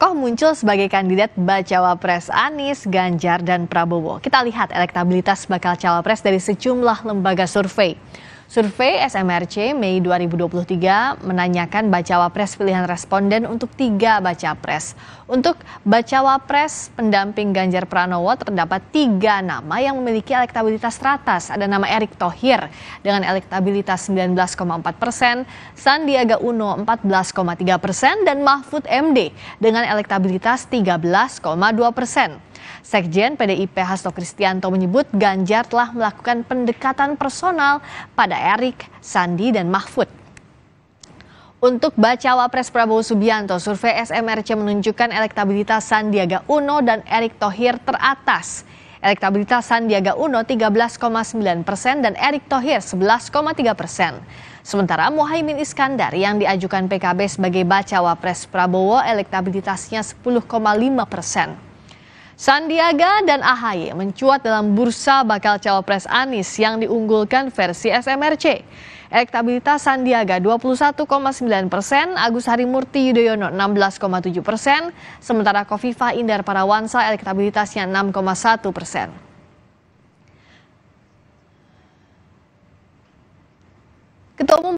tokoh muncul sebagai kandidat bacawa pres Anies, Ganjar, dan Prabowo. Kita lihat elektabilitas bakal cawapres dari sejumlah lembaga survei. Survei SMRC Mei 2023 menanyakan bacawa pres pilihan responden untuk tiga baca pres. Untuk bacawa pres pendamping Ganjar Pranowo terdapat tiga nama yang memiliki elektabilitas teratas. Ada nama Erick Thohir dengan elektabilitas 19,4 persen, Sandiaga Uno 14,3 persen, dan Mahfud MD dengan elektabilitas 13,2 persen. Sekjen PDIP Hasto Kristianto menyebut Ganjar telah melakukan pendekatan personal pada Erik, Sandi, dan Mahfud. Untuk baca Wapres Prabowo Subianto, survei SMRC menunjukkan elektabilitas Sandiaga Uno dan Erick Thohir teratas. Elektabilitas Sandiaga Uno 13,9 persen dan Erick Thohir 11,3 persen. Sementara Mohaimin Iskandar yang diajukan PKB sebagai baca Wapres Prabowo elektabilitasnya 10,5 persen. Sandiaga dan Ahaye mencuat dalam bursa bakal cawapres Anies yang diunggulkan versi SMRC. Elektabilitas Sandiaga 21,9 persen, Agus Harimurti Yudhoyono 16,7 persen, sementara Kofifa Indar Parawansa elektabilitasnya 6,1 persen. Ketua Umum